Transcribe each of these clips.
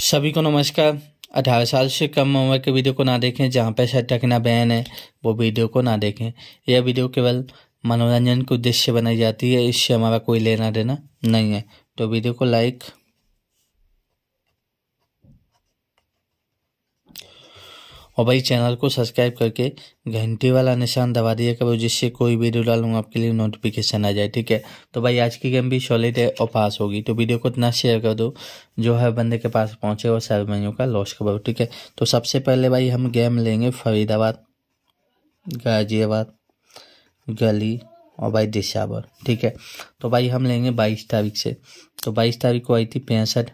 सभी को नमस्कार अठारह साल से कम उम्र के वीडियो को ना देखें जहाँ पर सट्टकना बैन है वो वीडियो को ना देखें यह वीडियो केवल मनोरंजन के उद्देश्य बनाई जाती है इससे हमारा कोई लेना देना नहीं है तो वीडियो को लाइक और भाई चैनल को सब्सक्राइब करके घंटी वाला निशान दबा दिया करो जिससे कोई वीडियो डालूँ आपके लिए नोटिफिकेशन आ जाए ठीक है तो भाई आज की गेम भी सॉलिड है और पास होगी तो वीडियो को इतना शेयर कर दो जो है बंदे के पास पहुँचे और सर्वेनियों का लॉस करो ठीक है तो सबसे पहले भाई हम गेम लेंगे फरीदाबाद गाजियाबाद गली और भाई दिशावर ठीक है तो भाई हम लेंगे बाईस तारीख से तो बाईस तारीख को आई थी पैंसठ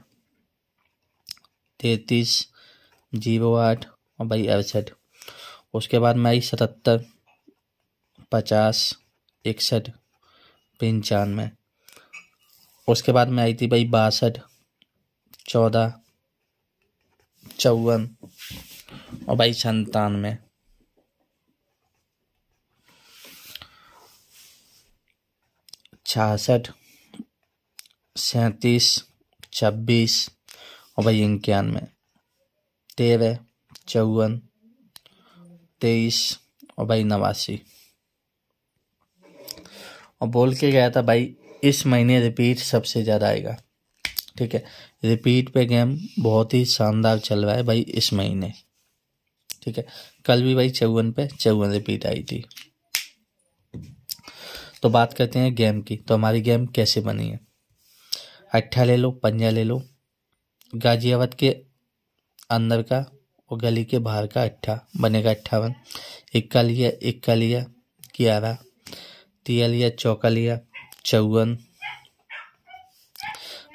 तैतीस जीरो आठ भाई अड़सठ उसके बाद में आई सतहत्तर पचास इकसठ पंचानवे उसके बाद में आई थी भाई बासठ चौदह चौवन और भाई संतानवे छियासठ सैंतीस छब्बीस और भाई इक्यानवे तेरह चौवन तेईस और भाई नवासी और बोल के गया था भाई इस महीने रिपीट सबसे ज़्यादा आएगा ठीक है रिपीट पे गेम बहुत ही शानदार चल रहा है भाई इस महीने ठीक है कल भी भाई चौवन पे चौवन रिपीट आई थी तो बात करते हैं गेम की तो हमारी गेम कैसे बनी है अट्ठा ले लो पंजा ले लो गाजियाबाद के अंदर का और गली के बाहर का अट्ठा बनेगा अट्ठावन इक्का लिया इक्का लिया ग्यारह तिया लिया चौका लिया चौवन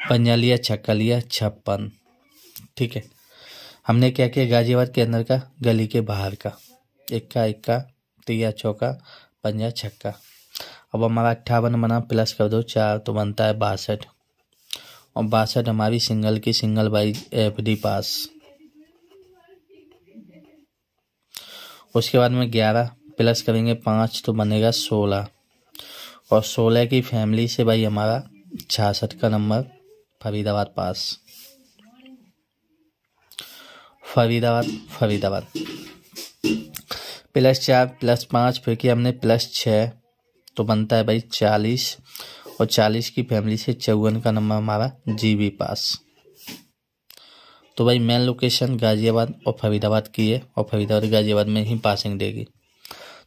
पंजा लिया छक्का लिया छप्पन ठीक है हमने क्या किया गाजियाबाद के अंदर का गली के बाहर का इक्का इक्का तिया चौका पंजा छक्का अब हमारा अट्ठावन बना प्लस कर दो चार तो बनता है बासठ और बासठ हमारी सिंगल की single by F D pass उसके बाद में ग्यारह प्लस करेंगे पाँच तो बनेगा सोलह और सोलह की फैमिली से भाई हमारा छियासठ का number Faridabad pass Faridabad Faridabad plus चार प्लस पाँच फिर कि हमने प्लस छः तो बनता है भाई चालीस और चालीस की फैमिली से चौवन का नंबर हमारा जी बी पास तो भाई मेन लोकेशन गाज़ियाबाद और फरीदाबाद की है और फरीदाबाद गाज़ियाबाद में ही पासिंग देगी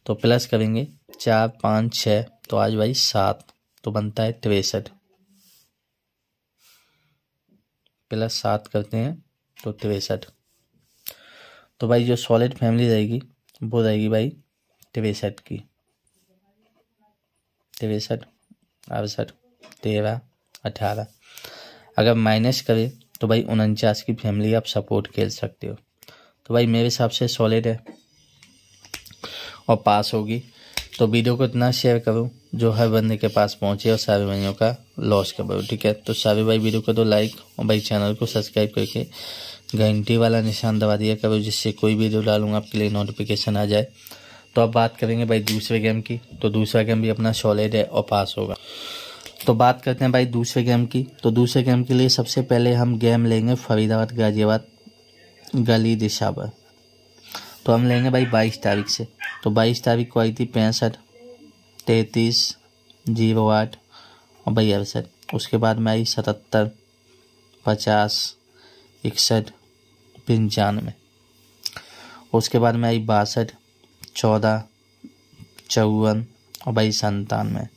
तो प्लस करेंगे चार पाँच छः तो आज भाई सात तो बनता है तिरसठ प्लस सात करते हैं तो तिरसठ तो भाई जो सॉलिड फैमिली रहेगी वो रहेगी भाई तिरसठ की तिरसठ अड़सठ तेरह अठारह अगर माइनस करें तो भाई उनचास की फैमिली आप सपोर्ट खेल सकते हो तो भाई मेरे हिसाब से सॉलिड है और पास होगी तो वीडियो को इतना शेयर करो जो हर बंदे के पास पहुंचे और सारे भाइयों का लॉस करो ठीक है तो सारे भाई वीडियो को दो लाइक और भाई चैनल को सब्सक्राइब करके घंटी वाला निशान दबा दिया करो जिससे कोई वीडियो डालूंगा आपके लिए नोटिफिकेशन आ जाए तो अब बात करेंगे भाई दूसरे गेम की तो दूसरा गेम भी अपना सॉलिड है और पास होगा तो बात करते हैं भाई दूसरे गेम की तो दूसरे गेम के लिए सबसे पहले हम गेम लेंगे फरीदाबाद गाजियाबाद गली दिशाबर तो हम लेंगे भाई बाईस तारीख से तो बाईस तारीख को आई थी पैंसठ तैतीस जीरो आठ और भाई अड़सठ उसके बाद में आई सतहत्तर पचास इकसठ पंचानवे उसके बाद में आई बासठ चौदह चौवन और भाई संतानवे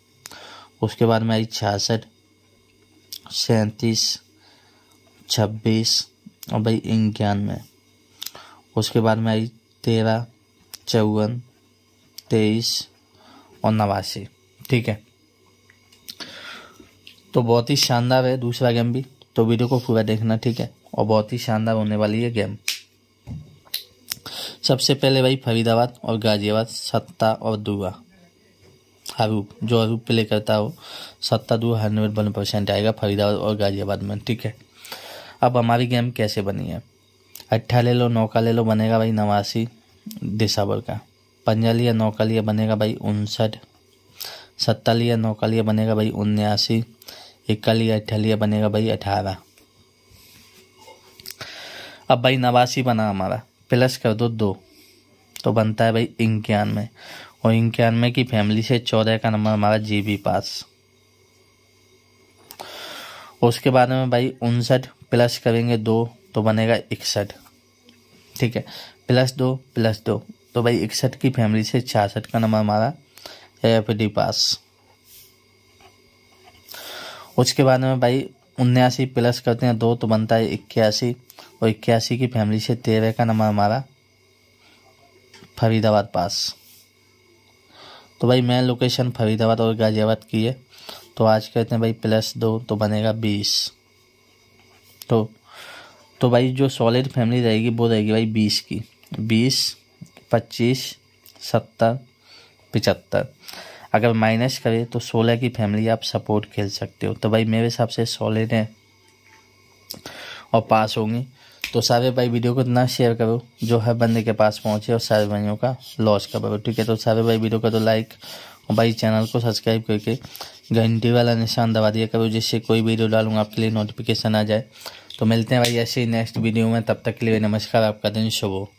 उसके बाद में आई छियासठ सैंतीस छब्बीस और भाई इक्यानवे उसके बाद में आई तेरह चौवन तेईस और नवासी ठीक है तो बहुत ही शानदार है दूसरा गेम भी तो वीडियो को पूरा देखना ठीक है और बहुत ही शानदार होने वाली है गेम सबसे पहले भाई फरीदाबाद और गाजियाबाद सत्ता और दुआ आरोप जो आरोप प्ले करता हो सत्ता दो हंड्रेड हाँ वन परसेंट आएगा फरीदाबाद और गाजियाबाद में ठीक है अब हमारी गेम कैसे बनी है अट्ठा ले लो नौका ले लो बनेगा भाई नवासी दिसंबर का पंजा लिया नौका लिया बनेगा भाई उनसठ सत्ता लिया नौका लिया बनेगा भाई उन्यासी इक्का लिया अट्ठा लिया बनेगा भाई अठारह अब भाई नवासी बना हमारा प्लस कर दो दो तो बनता है भाई इक्यानवे और इक्यानवे की फैमिली से चौदह का नंबर हमारा जी बी पास उसके बाद में भाई उनसठ प्लस करेंगे दो तो बनेगा इकसठ ठीक है प्लस दो प्लस दो तो भाई इकसठ की फैमिली से छियासठ का नंबर हमारा एफ डी पास उसके बाद में भाई उन्यासी प्लस करते हैं दो तो बनता है इक्यासी और इक्यासी की फैमिली से तेरह का नंबर हमारा फरीदाबाद पास तो भाई मैं लोकेशन फरीदाबाद और गाजियाबाद की है तो आज कहते हैं भाई प्लस दो तो बनेगा बीस तो तो भाई जो सॉलिड फैमिली रहेगी वो रहेगी भाई बीस की बीस पच्चीस सत्तर पचहत्तर अगर माइनस करें तो सोलह की फैमिली आप सपोर्ट खेल सकते हो तो भाई मेरे हिसाब से सॉलिड है और पास होंगी तो सारे भाई वीडियो को इतना शेयर करो जो हर बंदे के पास पहुंचे और सारे भाइयों का लॉस करो ठीक है तो सारे भाई वीडियो का तो लाइक और भाई चैनल को सब्सक्राइब करके घंटी वाला निशान दबा दिया करो जिससे कोई वीडियो डालूंगा आपके लिए नोटिफिकेशन आ जाए तो मिलते हैं भाई ऐसे ही नेक्स्ट वीडियो में तब तक के लिए नमस्कार आपका दिन शुभ हो